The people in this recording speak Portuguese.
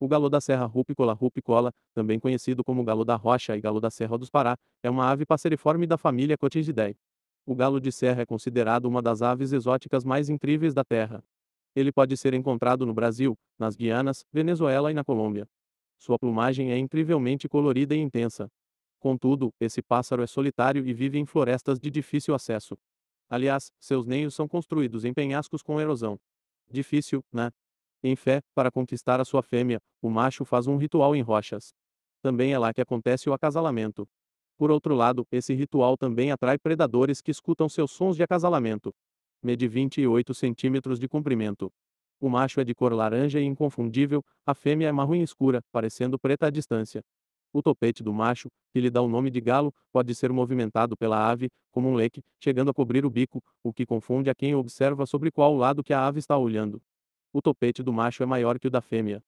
O galo da serra rupicola rupicola, também conhecido como galo da rocha e galo da serra dos Pará, é uma ave passeriforme da família Cotingidae. O galo de serra é considerado uma das aves exóticas mais incríveis da Terra. Ele pode ser encontrado no Brasil, nas Guianas, Venezuela e na Colômbia. Sua plumagem é incrivelmente colorida e intensa. Contudo, esse pássaro é solitário e vive em florestas de difícil acesso. Aliás, seus ninhos são construídos em penhascos com erosão. Difícil, né? Em fé, para conquistar a sua fêmea, o macho faz um ritual em rochas. Também é lá que acontece o acasalamento. Por outro lado, esse ritual também atrai predadores que escutam seus sons de acasalamento. Mede 28 centímetros de comprimento. O macho é de cor laranja e inconfundível, a fêmea é marrom escura, parecendo preta à distância. O topete do macho, que lhe dá o nome de galo, pode ser movimentado pela ave, como um leque, chegando a cobrir o bico, o que confunde a quem observa sobre qual lado que a ave está olhando o topete do macho é maior que o da fêmea.